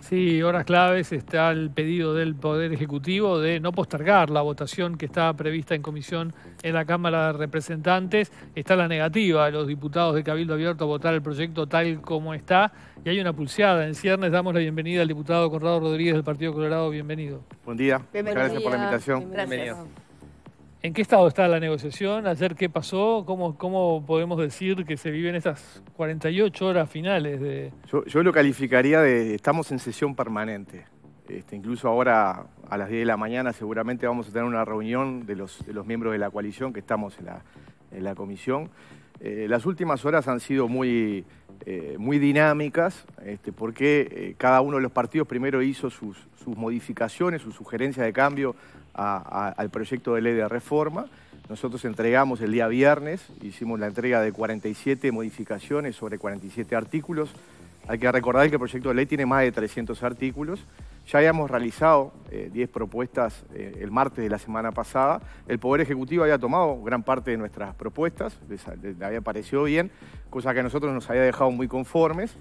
Sí, horas claves está el pedido del Poder Ejecutivo de no postergar la votación que está prevista en comisión en la Cámara de Representantes. Está la negativa de los diputados de Cabildo Abierto a votar el proyecto tal como está y hay una pulseada. En ciernes damos la bienvenida al diputado Conrado Rodríguez del Partido Colorado. Bienvenido. Buen día. gracias por la invitación. Gracias. ¿En qué estado está la negociación? ¿Ayer qué pasó? ¿Cómo, cómo podemos decir que se viven estas 48 horas finales? De... Yo, lo calificaría de estamos en sesión permanente. Este, incluso ahora a las 10 de la mañana seguramente vamos a tener una reunión de los, los miembros de la coalición que estamos en la, comisión. Eh, las últimas horas han sido muy, eh, muy dinámicas, este, porque eh, cada uno de los partidos primero hizo sus, sus, modificaciones, sus sugerencias de cambio al proyecto de ley de reforma. Nosotros entregamos el día viernes, hicimos la entrega de 47 modificaciones sobre 47 artículos. Hay que recordar que el proyecto de ley tiene más de 300 artículos. Ya habíamos realizado 10 eh, propuestas eh, el martes de la semana pasada. El Poder Ejecutivo había tomado gran parte de nuestras propuestas, ...le había parecido bien, cosa que a nosotros nos había dejado muy conformes.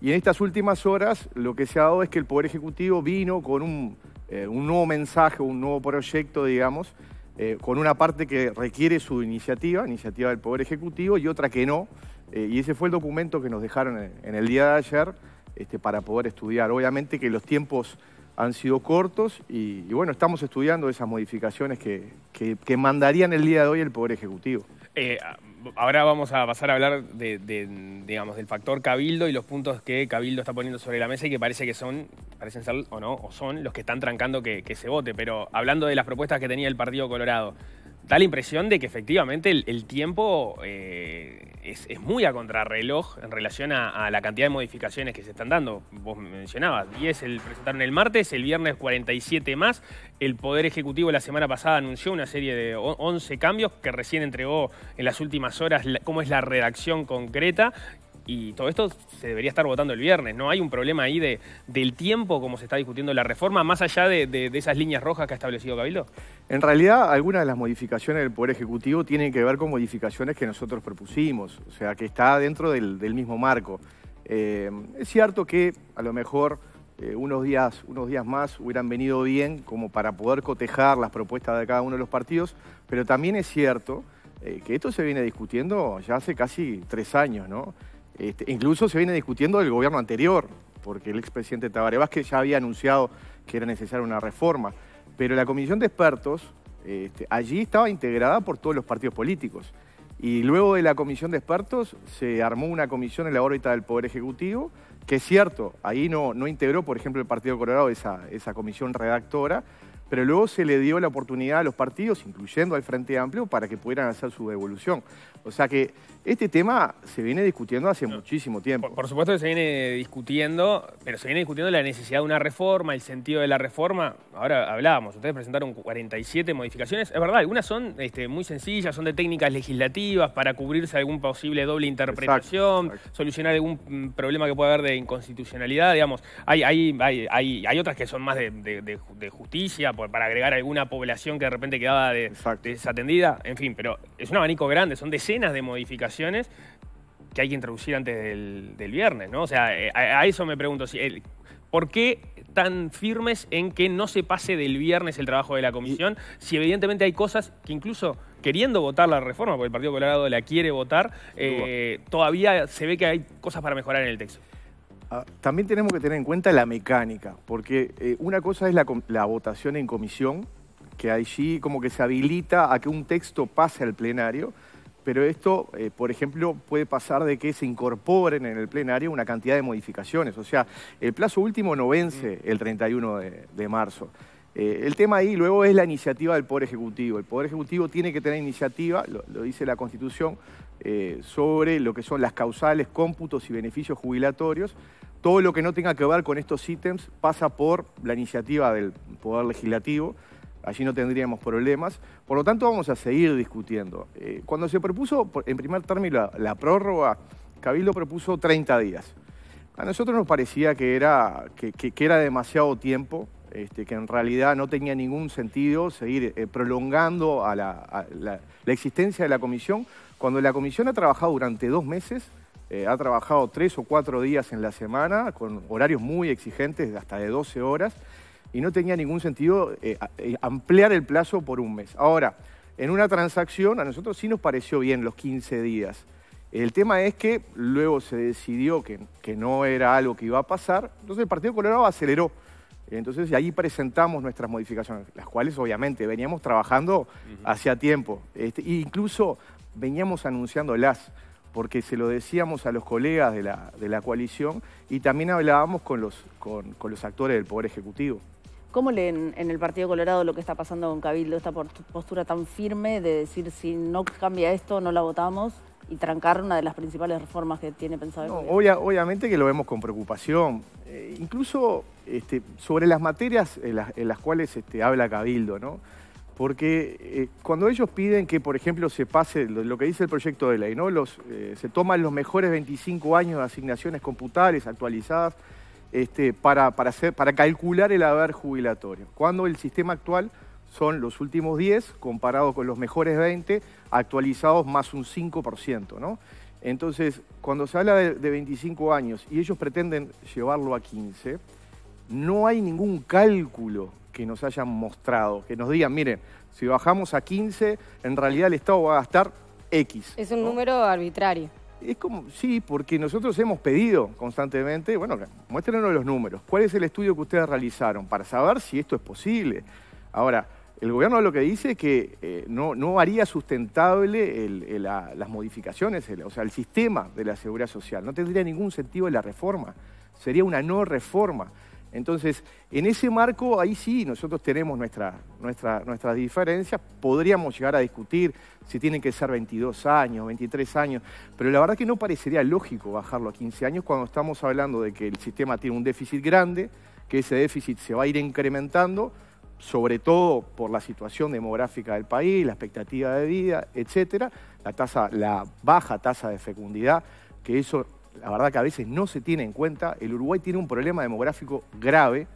Y en estas últimas horas lo que se ha dado es que el Poder Ejecutivo vino con un eh, un nuevo mensaje, un nuevo proyecto, digamos, eh, con una parte que requiere su iniciativa, iniciativa del Poder Ejecutivo, y otra que no. Eh, y ese fue el documento que nos dejaron en, el día de ayer este, para poder estudiar. Obviamente que los tiempos han sido cortos y, bueno, estamos estudiando esas modificaciones que, que, que mandarían el día de hoy el Poder Ejecutivo ahora vamos a pasar a hablar de, digamos, del factor Cabildo y los puntos que Cabildo está poniendo sobre la mesa y que parece que son, parecen ser o no, o son los que están trancando que, se vote. Pero hablando de las propuestas que tenía el Partido Colorado, da la impresión de que efectivamente el, tiempo eh, es, muy a contrarreloj en relación a, la cantidad de modificaciones que se están dando. Vos mencionabas, 10 el, presentaron el martes, el viernes 47 más. El Poder Ejecutivo la semana pasada anunció una serie de 11 cambios que recién entregó en las últimas horas cómo es la redacción concreta y todo esto se debería estar votando el viernes. No hay un problema ahí de, del tiempo como se está discutiendo la reforma, más allá de, esas líneas rojas que ha establecido Cabildo. En realidad, algunas de las modificaciones del Poder Ejecutivo tienen que ver con modificaciones que nosotros propusimos, o sea, que está dentro del, mismo marco. Eh, es cierto que a lo mejor eh, unos, días, unos días más hubieran venido bien como para poder cotejar las propuestas de cada uno de los partidos, pero también es cierto eh, que esto se viene discutiendo ya hace casi tres años, ¿no? Este, incluso se viene discutiendo del gobierno anterior, porque el expresidente Tabaré Vázquez ya había anunciado que era necesaria una reforma. Pero la comisión de expertos este, allí estaba integrada por todos los partidos políticos. Y luego de la comisión de expertos se armó una comisión en la órbita del Poder Ejecutivo, que es cierto, ahí no, no integró, por ejemplo, el Partido Colorado esa, esa comisión redactora, pero luego se le dio la oportunidad a los partidos, incluyendo al Frente Amplio, para que pudieran hacer su devolución. O sea que este tema se viene discutiendo hace muchísimo tiempo. Por, supuesto que se viene discutiendo, pero se viene discutiendo la necesidad de una reforma, el sentido de la reforma. Ahora hablábamos, ustedes presentaron 47 modificaciones. Es verdad, algunas son este, muy sencillas, son de técnicas legislativas para cubrirse algún posible doble interpretación, solucionar algún mm, problema que pueda haber de inconstitucionalidad, digamos. Hay, hay, hay, hay, otras que son más de, justicia, para agregar alguna población que de repente quedaba desatendida. En fin, pero es un abanico grande, son de de modificaciones que hay que introducir antes del, viernes, ¿no? O sea, eh, a, eso me pregunto, si ¿por qué tan firmes en que no se pase del viernes el trabajo de la comisión, si evidentemente hay cosas que incluso queriendo votar la reforma, porque el Partido Colorado la quiere votar, eh, todavía se ve que hay cosas para mejorar en el texto? Ah, también tenemos que tener en cuenta la mecánica, porque eh, una cosa es la, la votación en comisión, que allí como que se habilita a que un texto pase al plenario, pero esto, eh, por ejemplo, puede pasar de que se incorporen en el plenario una cantidad de modificaciones. O sea, el plazo último no vence mm. el 31 de, marzo. Eh, el tema ahí luego es la iniciativa del Poder Ejecutivo. El Poder Ejecutivo tiene que tener iniciativa, lo, dice la Constitución, eh, sobre lo que son las causales, cómputos y beneficios jubilatorios. Todo lo que no tenga que ver con estos ítems pasa por la iniciativa del Poder Legislativo allí no tendríamos problemas. Por lo tanto, vamos a seguir discutiendo. Eh, cuando se propuso, en primer término, la, prórroga, Cabildo propuso 30 días. A nosotros nos parecía que era, que, era demasiado tiempo, este, que en realidad no tenía ningún sentido seguir eh, prolongando a la, existencia de la comisión, cuando la comisión ha trabajado durante dos meses eh, ha trabajado tres o cuatro días en la semana, con horarios muy exigentes, hasta de 12 horas, y no tenía ningún sentido eh, eh, ampliar el plazo por un mes. Ahora, en una transacción a nosotros sí nos pareció bien los 15 días. El tema es que luego se decidió que, que no era algo que iba a pasar, entonces el Partido Colorado aceleró. Entonces ahí presentamos nuestras modificaciones, las cuales obviamente veníamos trabajando hacia tiempo. Este, e incluso veníamos anunciándolas, porque se lo decíamos a los colegas de la, de la coalición y también hablábamos con los, con los actores del Poder Ejecutivo. ¿Cómo leen en el Partido Colorado lo que está pasando con Cabildo, esta postura tan firme de decir si no cambia esto, no la votamos? Y trancar una de las principales reformas que tiene pensado. el obviamente que lo vemos con preocupación. Eh, incluso este, sobre las materias en las, cuales este, habla Cabildo, ¿no? Porque eh, cuando ellos piden que, por ejemplo, se pase lo, que dice el proyecto de ley, ¿no? Eh, se toman los mejores 25 años de asignaciones computables actualizadas este, para, hacer, para calcular el haber jubilatorio. Cuando el sistema actual son los últimos 10 comparados con los mejores 20, actualizados más un 5%. ¿no? Entonces, cuando se habla de, 25 años y ellos pretenden llevarlo a 15, no hay ningún cálculo que nos hayan mostrado, que nos digan, miren, si bajamos a 15, en realidad el Estado va a gastar X. Es un número arbitrario. Es como, sí, porque nosotros hemos pedido constantemente, bueno, muéstrenos los números. ¿Cuál es el estudio que ustedes realizaron para saber si esto es posible? Ahora, el gobierno lo que dice es que eh, no, no, haría sustentable eh, las modificaciones, o sea, el sistema de la seguridad social. No tendría ningún sentido la reforma. Sería una no reforma. Entonces, en ese marco, ahí sí, nosotros tenemos nuestra, nuestra, nuestras diferencias, podríamos llegar a discutir si tienen que ser 22 años, 23 años, pero la verdad que no parecería lógico bajarlo a 15 años cuando estamos hablando de que el sistema tiene un déficit grande, que ese déficit se va a ir incrementando, sobre todo por la situación demográfica del país, la expectativa de vida, etcétera, la, la baja tasa de fecundidad, que eso la verdad que a veces no se tiene en cuenta. El Uruguay tiene un problema demográfico grave,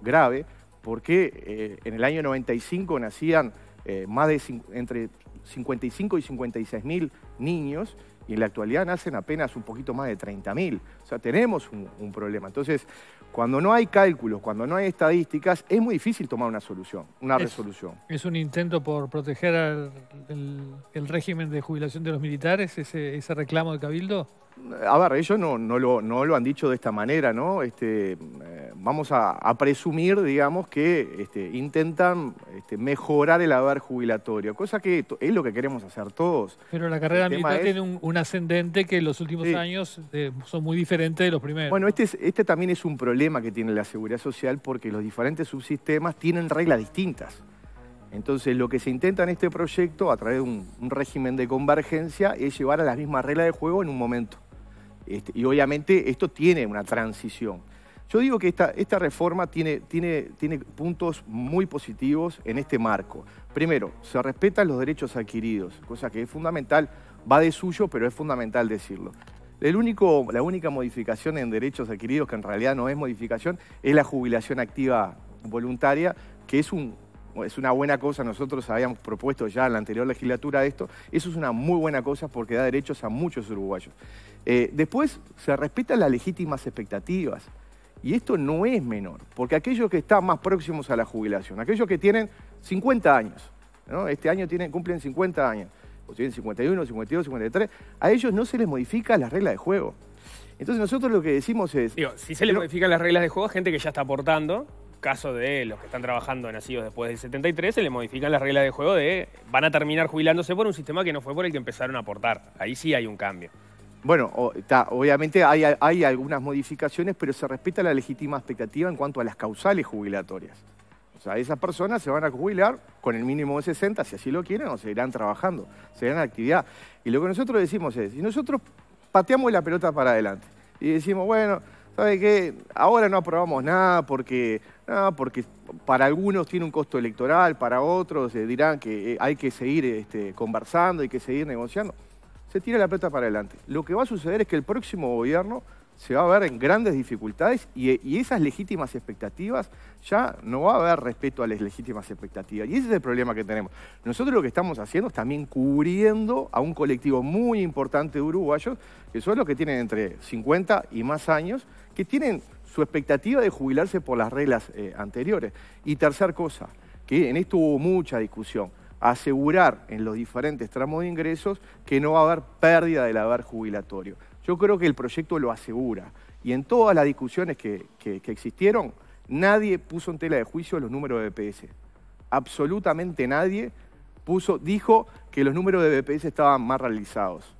grave, porque eh, en el año 95 nacían eh, más de entre 55 y 56 mil niños y en la actualidad nacen apenas un poquito más de 30.000. O sea, tenemos un, problema. Entonces, cuando no hay cálculos, cuando no hay estadísticas, es muy difícil tomar una solución, una resolución. ¿Es un intento por proteger el, régimen de jubilación de los militares, ese, reclamo de Cabildo? A ver, ellos no, lo, han dicho de esta manera, ¿no? Este, vamos a, presumir, digamos, que este, intentan este, mejorar el haber jubilatorio, cosa que es lo que queremos hacer todos. Pero la carrera tiene un, ascendente que en los últimos años eh, son muy diferentes de los primeros. Bueno, este, este, también es un problema que tiene la seguridad social porque los diferentes subsistemas tienen reglas distintas. Entonces, lo que se intenta en este proyecto, a través de un, régimen de convergencia, es llevar a las mismas reglas de juego en un momento. y obviamente esto tiene una transición. Yo digo que esta, reforma tiene, puntos muy positivos en este marco. Primero, se respetan los derechos adquiridos, cosa que es fundamental, va de suyo, pero es fundamental decirlo. la única modificación en derechos adquiridos, que en realidad no es modificación, es la jubilación activa voluntaria, que es, una buena cosa. Nosotros habíamos propuesto ya en la anterior legislatura esto. Eso es una muy buena cosa porque da derechos a muchos uruguayos. Eh, después, se respetan las legítimas expectativas. Y esto no es menor, porque aquellos que están más próximos a la jubilación, aquellos que tienen 50 años, este año cumplen 50 años, o tienen 51, 52, 53, a ellos no se les modifica la regla de juego. Entonces nosotros lo que decimos es... si se les modifican las reglas de juego a gente que ya está aportando, caso de los que están trabajando nacidos después del 73, se les modifican las reglas de juego de van a terminar jubilándose por un sistema que no fue por el que empezaron a aportar. Ahí sí hay un cambio. Bueno, obviamente hay, algunas modificaciones, pero se respeta la legítima expectativa en cuanto a las causales jubilatorias. O sea, esas personas se van a jubilar con el mínimo de 60, si así lo quieren, o seguirán trabajando, seguirán en actividad. Y lo que nosotros decimos es, si nosotros pateamos la pelota para adelante y decimos, bueno, ¿sabe qué? Ahora no aprobamos nada porque, porque para algunos tiene un costo electoral, para otros eh, dirán que eh, hay que seguir este, conversando, hay que seguir negociando se tira la plata para adelante. Lo que va a suceder es que el próximo gobierno se va a ver en grandes dificultades y, esas legítimas expectativas ya no va a haber respeto a las legítimas expectativas. Y ese es el problema que tenemos. Nosotros lo que estamos haciendo es también cubriendo a un colectivo muy importante de uruguayos, que son los que tienen entre 50 y más años, que tienen su expectativa de jubilarse por las reglas eh, anteriores. Y tercer cosa, que en esto hubo mucha discusión asegurar en los diferentes tramos de ingresos que no va a haber pérdida del haber jubilatorio. Yo creo que el proyecto lo asegura y en todas las discusiones que, existieron, nadie puso en tela de juicio los números de BPS. Absolutamente nadie puso, dijo que los números de BPS estaban más realizados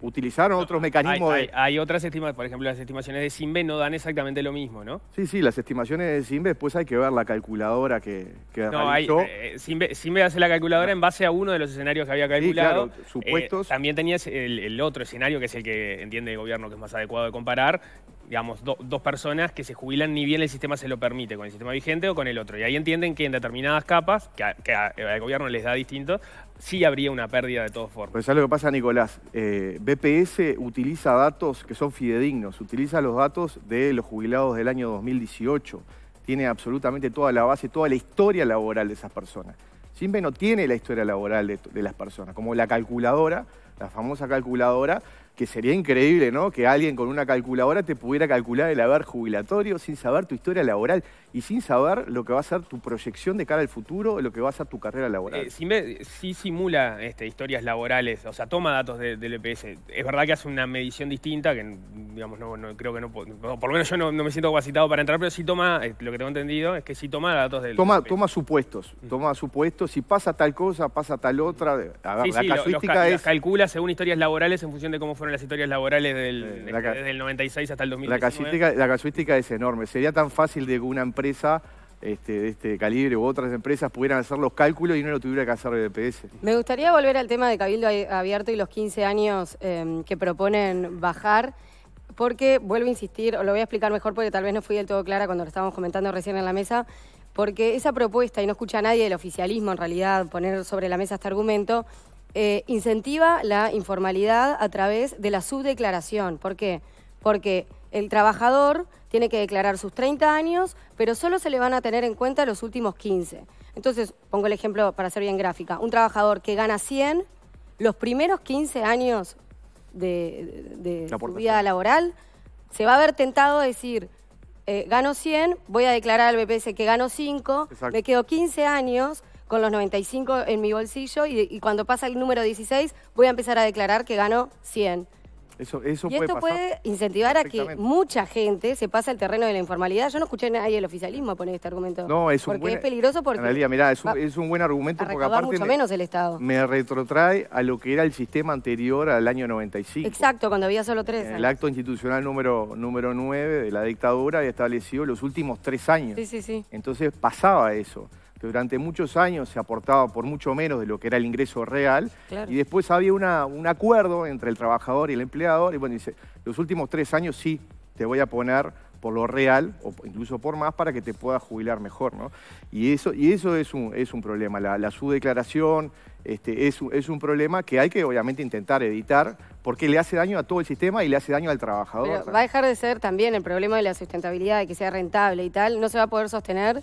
utilizaron otros mecanismos. Hay, otras estimaciones, por ejemplo, las estimaciones de SIMBE no dan exactamente lo mismo, ¿no? Sí, sí, las estimaciones de SIMBE después hay que ver la calculadora que, que no, realizó. Eh, eh, Simbe, hace la calculadora en base a uno de los escenarios que había calculado. supuestos. Eh, también tenías el, otro escenario, que es el que entiende el gobierno que es más adecuado de comparar, digamos, dos personas que se jubilan ni bien el sistema se lo permite, con el sistema vigente o con el otro. Y ahí entienden que en determinadas capas, que, al el gobierno les da distinto, sí habría una pérdida de todos formas. Pues ya lo que pasa, Nicolás, eh, BPS utiliza datos que son fidedignos, utiliza los datos de los jubilados del año 2018, tiene absolutamente toda la base, toda la historia laboral de esas personas. Simple no tiene la historia laboral de las personas, como la calculadora, la famosa calculadora, que sería increíble, ¿no? Que alguien con una calculadora te pudiera calcular el haber jubilatorio sin saber tu historia laboral y sin saber lo que va a ser tu proyección de cara al futuro, lo que va a ser tu carrera laboral. Eh, si, simula este, historias laborales, o sea, toma datos del EPS. Es verdad que hace una medición distinta, que digamos, no, creo que no, por lo menos yo no, me siento capacitado para entrar, pero si toma, eh, lo que tengo entendido es que si toma datos del Toma, EPS. toma supuestos, mm. toma supuestos, si pasa tal cosa, pasa tal otra, a ver, la casuística es... calcula según historias laborales en función de cómo fue las historias laborales del, este, desde el 96 hasta el 2019. La casuística, es enorme. Sería tan fácil de que una empresa este, de este calibre u otras empresas pudieran hacer los cálculos y no lo tuviera que hacer el EPS. Me gustaría volver al tema de Cabildo Abierto y los 15 años em, que proponen bajar, porque vuelvo a insistir, o lo voy a explicar mejor porque tal vez no fui del todo clara cuando lo estábamos comentando recién en la mesa, porque esa propuesta, y no escucha a nadie del oficialismo en realidad poner sobre la mesa este argumento, eh, incentiva la informalidad a través de la subdeclaración. ¿Por qué? Porque el trabajador tiene que declarar sus 30 años, pero solo se le van a tener en cuenta los últimos 15. Entonces, pongo el ejemplo para ser bien gráfica. Un trabajador que gana 100, los primeros 15 años de, su vida laboral, se va a ver tentado a decir, eh, gano 100, voy a declarar al BPS que gano 5, me quedo 15 años, con los 95 en mi bolsillo y, cuando pasa el número 16 voy a empezar a declarar que gano 100. Eso, eso y esto puede incentivar a que mucha gente se pase al terreno de la informalidad. Yo no escuché a nadie del oficialismo poner este argumento. No, es un porque es peligroso porque. realidad, mirá, es un, es un buen argumento porque aparte. Mucho menos el Estado. Me retrotrae a lo que era el sistema anterior al año 95. Exacto, cuando había solo tres. Años. El acto institucional número, número 9 de la dictadura había establecido los últimos tres años. Sí, sí, sí. Entonces pasaba eso que durante muchos años se aportaba por mucho menos de lo que era el ingreso real, y después había un acuerdo entre el trabajador y el empleador, y bueno, dice, los últimos tres años sí, te voy a poner por lo real o incluso por más para que te puedas jubilar mejor, ¿no? Y eso, y eso es, un, es un problema, la, subdeclaración este, es, es un problema que hay que obviamente intentar evitar porque le hace daño a todo el sistema y le hace daño al trabajador. va a dejar de ser también el problema de la sustentabilidad, de que sea rentable y tal, no se va a poder sostener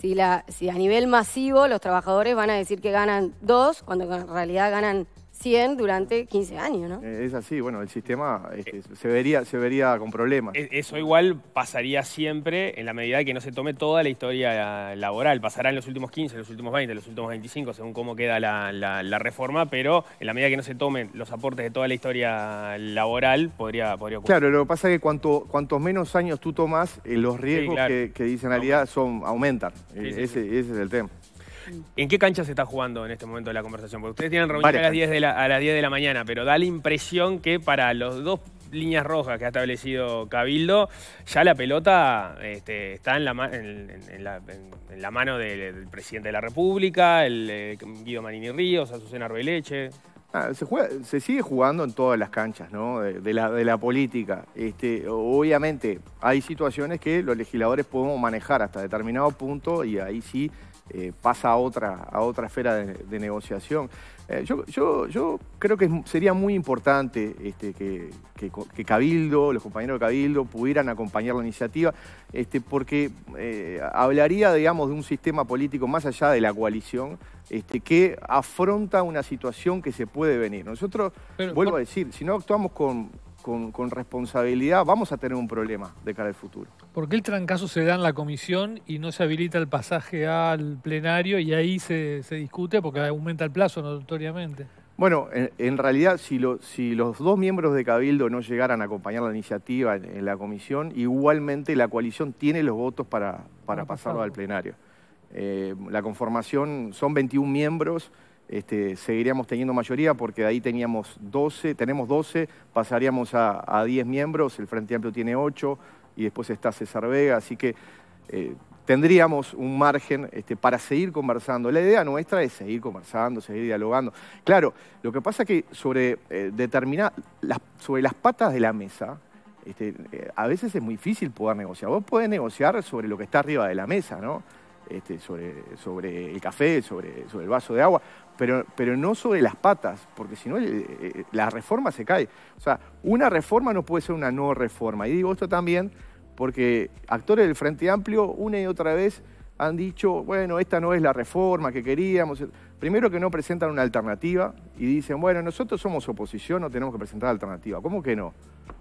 si, la, a nivel masivo los trabajadores van a decir que ganan dos, cuando en realidad ganan 100 durante 15 años, ¿no? Eh, es así, bueno, el sistema este, se, vería, se vería con problemas. E, eso igual pasaría siempre en la medida que no se tome toda la historia laboral. Pasará en los últimos 15, los últimos 20, los últimos 25, según cómo queda la, reforma, pero en la medida que no se tomen los aportes de toda la historia laboral, podría, podría ocurrir. Claro, lo que pasa es que cuanto, cuantos menos años tú tomas, eh, los riesgos que, dicen realidad son, aumentan. Eh, ese es el tema. ¿En qué cancha se está jugando en este momento de la conversación? Porque ustedes tienen reunión a las, 10 de la, a las 10 de la mañana, pero da la impresión que para las dos líneas rojas que ha establecido Cabildo, ya la pelota este, está en la, en, la, mano del, presidente de la República, el, eh, Guido Marini Ríos, Azucena Arbeleche. Ah, se, sigue jugando en todas las canchas de, la, política. Este, obviamente hay situaciones que los legisladores podemos manejar hasta determinado punto y ahí sí eh, pasa a otra, a otra esfera de, negociación. Eh, yo, yo, creo que sería muy importante este, que, Cabildo, los compañeros de Cabildo, pudieran acompañar la iniciativa, este, porque eh, hablaría digamos, de un sistema político más allá de la coalición este, que afronta una situación que se puede venir. Nosotros, vuelvo a decir, si no actuamos con, responsabilidad, vamos a tener un problema de cara al futuro. ¿Por qué el trancazo se da en la comisión y no se habilita el pasaje al plenario y ahí se, discute porque aumenta el plazo notoriamente? Bueno, en, realidad, si, si, los dos miembros de Cabildo no llegaran a acompañar la iniciativa en, la comisión, igualmente la coalición tiene los votos para, para pasarlo al plenario. Eh, la conformación son 21 miembros, este, seguiríamos teniendo mayoría porque de ahí teníamos 12, tenemos 12, pasaríamos a, 10 miembros, el Frente Amplio tiene 8 y después está César Vega, así que eh, tendríamos un margen este, para seguir conversando. La idea nuestra es seguir conversando, seguir dialogando. Claro, lo que pasa es que sobre, eh, las, sobre las patas de la mesa, este, a veces es muy difícil poder negociar. Vos podés negociar sobre lo que está arriba de la mesa, ¿no? Este, sobre, sobre el café, sobre, sobre el vaso de agua, pero, pero no sobre las patas, porque si no eh, eh, la reforma se cae. O sea, una reforma no puede ser una no reforma. Y digo esto también porque actores del Frente Amplio una y otra vez han dicho, bueno, esta no es la reforma que queríamos. Primero que no presentan una alternativa y dicen, bueno, nosotros somos oposición, no tenemos que presentar alternativa. ¿Cómo que no?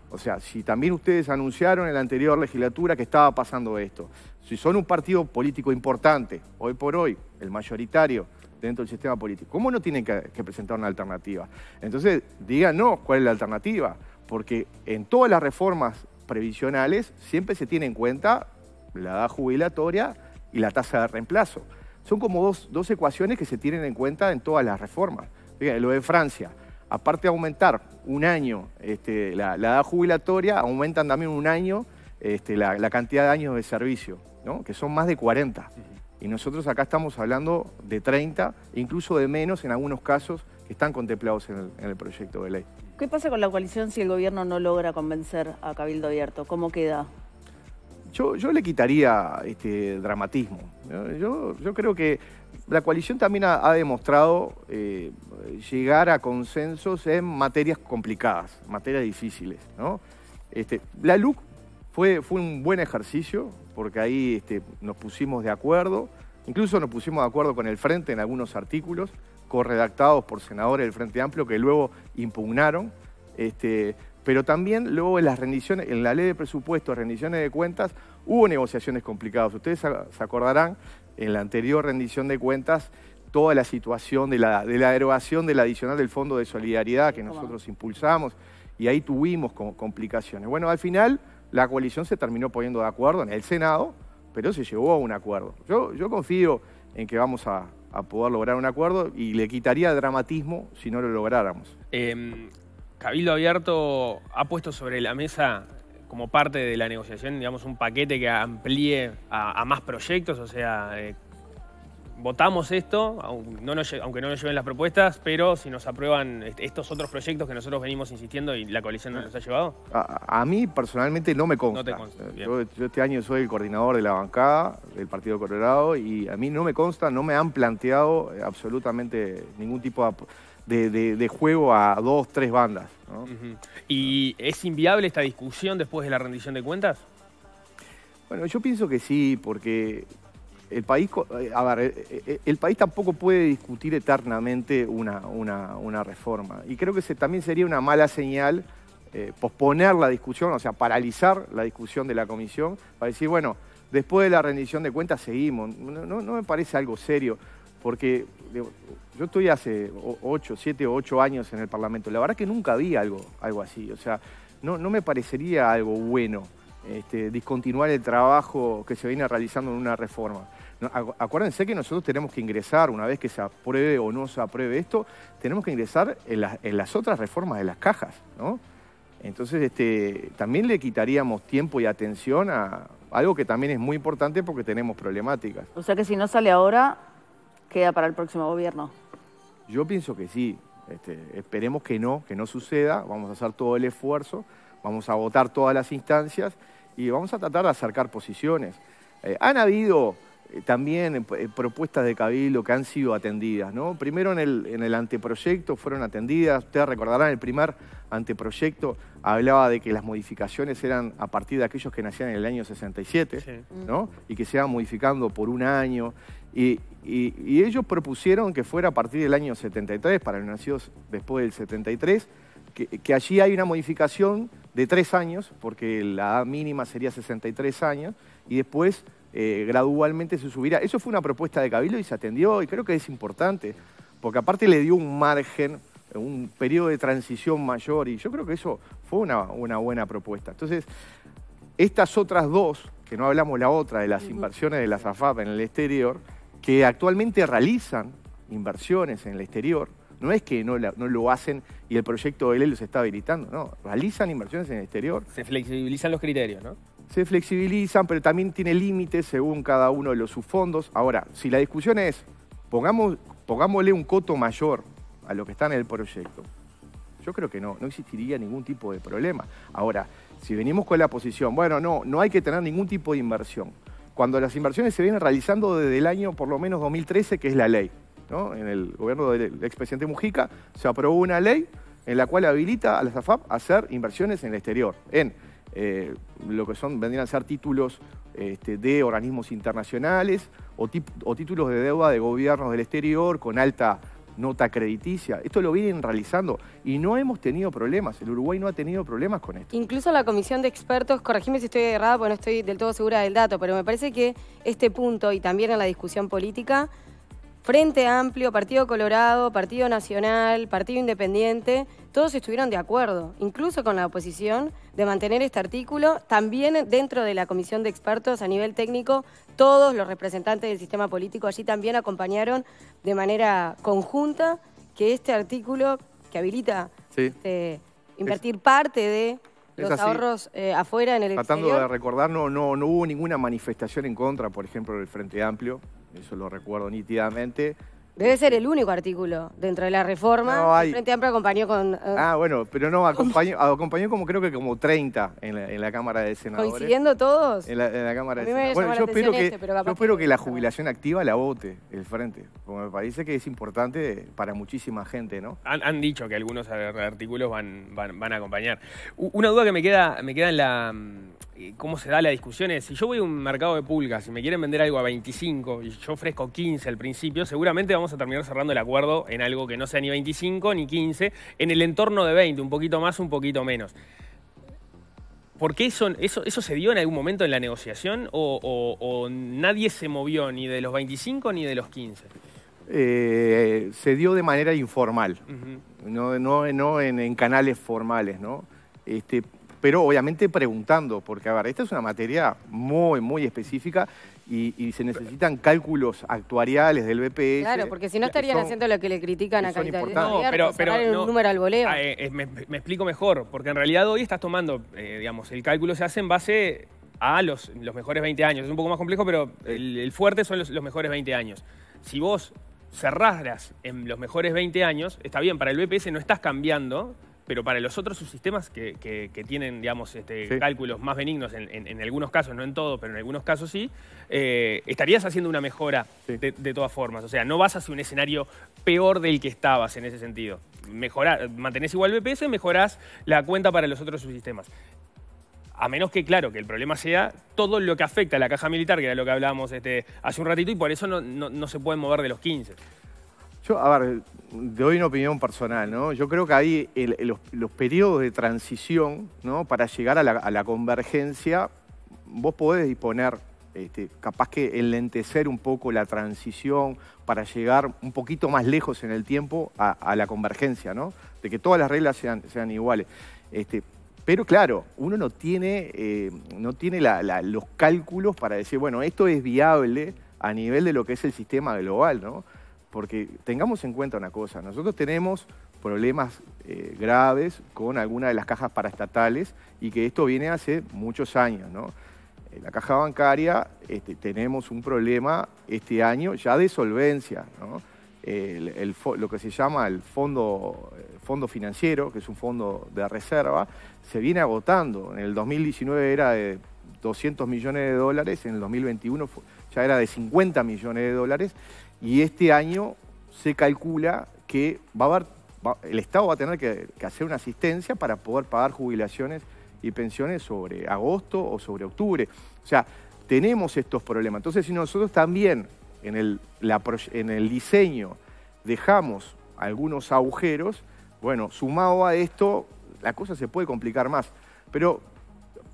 O sea, si también ustedes anunciaron en la anterior legislatura que estaba pasando esto, si son un partido político importante, hoy por hoy, el mayoritario dentro del sistema político, ¿cómo no tienen que, presentar una alternativa? Entonces, díganos cuál es la alternativa, porque en todas las reformas previsionales siempre se tiene en cuenta la edad jubilatoria y la tasa de reemplazo. Son como dos, ecuaciones que se tienen en cuenta en todas las reformas. lo de Francia, aparte de aumentar un año este, la, edad jubilatoria, aumentan también un año este, la, cantidad de años de servicio, que son más de 40. Y nosotros acá estamos hablando de 30, incluso de menos en algunos casos que están contemplados en el, proyecto de ley. ¿Qué pasa con la coalición si el gobierno no logra convencer a Cabildo Abierto? ¿Cómo queda? Yo, le quitaría este dramatismo. yo creo que la coalición también ha, demostrado eh, llegar a consensos en materias complicadas, materias difíciles. Este, la LUC fue, un buen ejercicio, porque ahí este, nos pusimos de acuerdo, incluso nos pusimos de acuerdo con el Frente en algunos artículos, corredactados por senadores del Frente Amplio, que luego impugnaron. Este, pero también luego en las rendiciones, en la ley de presupuestos, rendiciones de cuentas, hubo negociaciones complicadas. Ustedes se acordarán en la anterior rendición de cuentas toda la situación de la, de derogación del adicional del Fondo de Solidaridad que nosotros impulsamos y ahí tuvimos complicaciones. Bueno, al final la coalición se terminó poniendo de acuerdo en el Senado, pero se llegó a un acuerdo. Yo, confío en que vamos a, poder lograr un acuerdo y le quitaría dramatismo si no lo lográramos. Em, Cabildo Abierto ha puesto sobre la mesa como parte de la negociación, digamos, un paquete que amplíe a, más proyectos, o sea, eh, votamos esto, aunque no, nos, lleven las propuestas, pero si nos aprueban estos otros proyectos que nosotros venimos insistiendo y la coalición no nos ha llevado. A, mí personalmente no me consta. Yo, yo, este año soy el coordinador de la bancada del Partido Colorado y a mí no me consta, no me han planteado eh, absolutamente ningún tipo de de, juego a dos, tres bandas. ¿Y es inviable esta discusión después de la rendición de cuentas? Bueno, yo pienso que sí, porque el país, eh, eh, eh, el país tampoco puede discutir eternamente una, una, reforma. Y creo que se, también sería una mala señal posponer la discusión, o sea, paralizar la discusión de la comisión para decir, bueno, después de la rendición de cuentas seguimos. no me parece algo serio porque yo estoy hace 8, 7 o 8 años en el Parlamento, la verdad que nunca vi algo, algo así, o sea, no, no me parecería algo bueno este, discontinuar el trabajo que se viene realizando en una reforma. acuérdense que nosotros tenemos que ingresar, una vez que se apruebe o no se apruebe esto, tenemos que ingresar en, las otras reformas de las cajas, Entonces, este, también le quitaríamos tiempo y atención a algo que también es muy importante porque tenemos problemáticas. O sea que si no sale ahora, queda para el próximo gobierno? Yo pienso que sí. Este, esperemos que no, que no suceda. Vamos a hacer todo el esfuerzo, vamos a votar todas las instancias y vamos a tratar de acercar posiciones. Eh, han habido eh, también eh, propuestas de Cabildo que han sido atendidas. ¿no? Primero en el, en el anteproyecto fueron atendidas. Ustedes recordarán el primer anteproyecto hablaba de que las modificaciones eran a partir de aquellos que nacían en el año 67 ¿no? y que se iban modificando por un año. Y, ellos propusieron que fuera a partir del año 73, para los nacidos después del 73, que, allí hay una modificación de tres años, porque la edad mínima sería 63 años, y después eh, gradualmente se subirá. Eso fue una propuesta de Cabildo y se atendió, y creo que es importante, porque aparte le dio un margen, un periodo de transición mayor, y yo creo que eso fue una, buena propuesta. Entonces, estas otras dos, que no hablamos la otra, de las inversiones de la SAFAP en el exterior, que actualmente realizan inversiones en el exterior, no es que no, no lo hacen y el proyecto de ley los está habilitando, no, realizan inversiones en el exterior. Se flexibilizan los criterios, ¿no? Se flexibilizan, pero también tiene límites según cada uno de los subfondos. Ahora, si la discusión es, pongamos, pongámosle un coto mayor a lo que está en el proyecto, yo creo que no, no existiría ningún tipo de problema. Ahora, si venimos con la posición, bueno, no, no hay que tener ningún tipo de inversión, cuando las inversiones se vienen realizando desde el año por lo menos 2013, que es la ley. ¿no? En el gobierno del expresidente Mujica se aprobó una ley en la cual habilita a la AFAP a hacer inversiones en el exterior, en eh, lo que son, vendrían a ser títulos este, de organismos internacionales o títulos de deuda de gobiernos del exterior con alta nota crediticia. Esto lo vienen realizando y no hemos tenido problemas. El Uruguay no ha tenido problemas con esto. Incluso la comisión de expertos, corregime si estoy errada porque no estoy del todo segura del dato, pero me parece que este punto y también en la discusión política Frente Amplio, Partido Colorado, Partido Nacional, Partido Independiente, todos estuvieron de acuerdo, incluso con la oposición, de mantener este artículo. También dentro de la comisión de expertos a nivel técnico, todos los representantes del sistema político allí también acompañaron de manera conjunta que este artículo que habilita este, invertir parte de los ahorros eh, afuera en el Tratando exterior. Tratando de recordar, no, no, no hubo ninguna manifestación en contra, por ejemplo, del Frente Amplio eso lo recuerdo nítidamente. Debe ser el único artículo dentro de la reforma. El Frente Amplio acompañó con... Eh, ah, bueno, pero no, acompañó, acompañó como creo que como 30 en la, en la Cámara de Senadores. ¿Coincidiendo todos? En la, Cámara de Senadores. Bueno, yo espero, que, la jubilación activa la vote el Frente, porque me parece que es importante para muchísima gente, ¿no? Han, dicho que algunos artículos van, van, van, a acompañar. Una duda que me queda, me queda en la cómo se da la discusión es, si yo voy a un mercado de pulgas y me quieren vender algo a 25 y yo ofrezco 15 al principio, seguramente vamos a terminar cerrando el acuerdo en algo que no sea ni 25 ni 15, en el entorno de 20, un poquito más, un poquito menos. ¿Por qué eso, eso, eso se dio en algún momento en la negociación o, nadie se movió ni de los 25 ni de los 15? Eh, se dio de manera informal, no, en, canales formales, ¿no? Este, pero obviamente preguntando, porque a esta es una materia muy, muy específica y, se necesitan cálculos actuariales del BPS. Claro, porque si no estarían haciendo lo que le critican a Son No, pero, pero no, número al ah, eh, eh, me, explico mejor, porque en realidad hoy estás tomando, eh, digamos, el cálculo se hace en base a los, los mejores 20 años. Es un poco más complejo, pero el, fuerte son los, mejores 20 años. Si vos cerras en los mejores 20 años, está bien, para el BPS no estás cambiando pero para los otros subsistemas que, tienen, digamos, este, cálculos más benignos, en, algunos casos, no en todos, pero en algunos casos sí, eh, estarías haciendo una mejora de, todas formas. O sea, no vas hacia un escenario peor del que estabas en ese sentido. Mejorar, mantenés igual BPS, mejorás la cuenta para los otros subsistemas. A menos que, claro, que el problema sea todo lo que afecta a la caja militar, que era lo que hablábamos este, hace un ratito, y por eso no, no se pueden mover de los 15. Yo, a ver, doy una opinión personal, ¿no? Yo creo que ahí los, periodos de transición, ¿no? Para llegar a la, convergencia, vos podés disponer, este, capaz que enlentecer un poco la transición para llegar un poquito más lejos en el tiempo a, la convergencia, ¿no? De que todas las reglas sean, iguales. Este, pero claro, uno no tiene, eh, no tiene los cálculos para decir, bueno, esto es viable a nivel de lo que es el sistema global, ¿no? Porque tengamos en cuenta una cosa, nosotros tenemos problemas eh, graves con alguna de las cajas paraestatales y que esto viene hace muchos años. En la caja bancaria este, tenemos un problema este año ya de solvencia. lo que se llama el eh, fondo financiero, que es un fondo de reserva, se viene agotando. En el 2019 era de 200 millones de dólares, en el 2021 ya era de 50 millones de dólares y este año se calcula que el Estado va a tener que, hacer una asistencia para poder pagar jubilaciones y pensiones sobre agosto o sobre octubre. O sea, tenemos estos problemas. Entonces, si nosotros también en el, diseño dejamos algunos agujeros, bueno, sumado a esto, la cosa se puede complicar más. Pero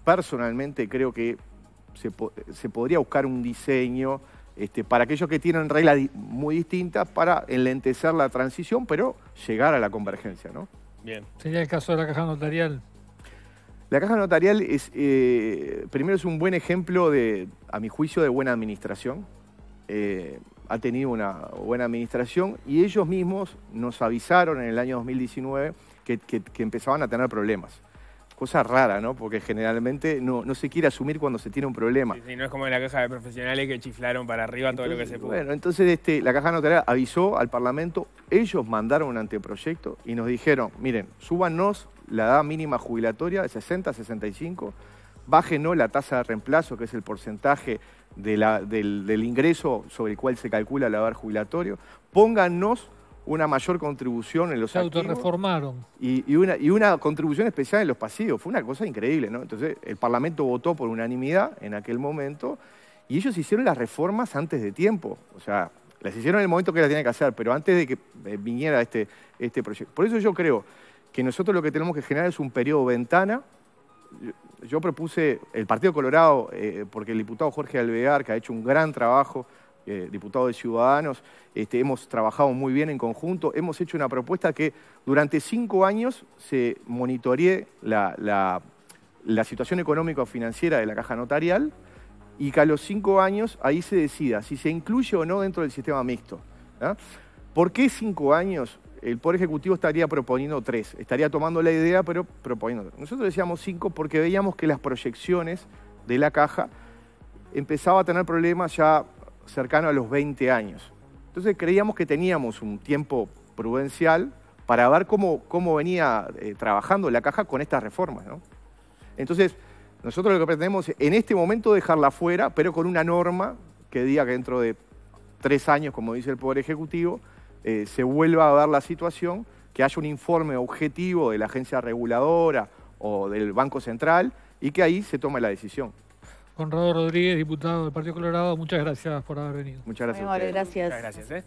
personalmente creo que se podría buscar un diseño este, para aquellos que tienen reglas muy distintas para enlentecer la transición, pero llegar a la convergencia, ¿no? Bien. ¿Sería el caso de la caja notarial? La caja notarial es, eh, primero es un buen ejemplo, de, a mi juicio, de buena administración. Eh, ha tenido una buena administración y ellos mismos nos avisaron en el año 2019 que empezaban a tener problemas cosa rara, ¿no? Porque generalmente no, se quiere asumir cuando se tiene un problema. Sí, no es como en la caja de profesionales que chiflaron para arriba todo lo que se pudo. Bueno, entonces este, la caja notarial avisó al Parlamento, ellos mandaron un anteproyecto y nos dijeron, miren, súbanos la edad mínima jubilatoria de 60 a 65, bájenos la tasa de reemplazo, que es el porcentaje del, ingreso sobre el cual se calcula el edad jubilatorio, póngannos una mayor contribución en los Se Y, una, contribución especial en los pasivos. Fue una cosa increíble, ¿no? Entonces, el Parlamento votó por unanimidad en aquel momento y ellos hicieron las reformas antes de tiempo. O sea, las hicieron en el momento que las tenían que hacer, pero antes de que eh, viniera este, este proyecto. Por eso yo creo que nosotros lo que tenemos que generar es un periodo ventana. Yo, propuse el Partido Colorado, eh, porque el diputado Jorge Alvear, que ha hecho un gran trabajo, eh, diputado de Ciudadanos, este, hemos trabajado muy bien en conjunto, hemos hecho una propuesta que durante cinco años se monitoree la, situación económica situación económico-financiera de la caja notarial y que a los cinco años ahí se decida si se incluye o no dentro del sistema mixto. ¿ah? ¿Por qué cinco años? El Poder Ejecutivo estaría proponiendo tres, estaría tomando la idea, pero proponiendo tres. Nosotros decíamos cinco porque veíamos que las proyecciones de la caja empezaba a tener problemas ya cercano a los 20 años. Entonces creíamos que teníamos un tiempo prudencial para ver cómo, cómo venía eh, trabajando la caja con estas reformas. Entonces, nosotros lo que pretendemos es en este momento dejarla fuera, pero con una norma que diga que dentro de tres años, como dice el Poder Ejecutivo, eh, se vuelva a ver la situación, que haya un informe objetivo de la agencia reguladora o del Banco Central y que ahí se tome la decisión. Conrado Rodríguez, diputado del Partido Colorado, muchas gracias por haber venido. Muchas gracias. Muchas ¿eh?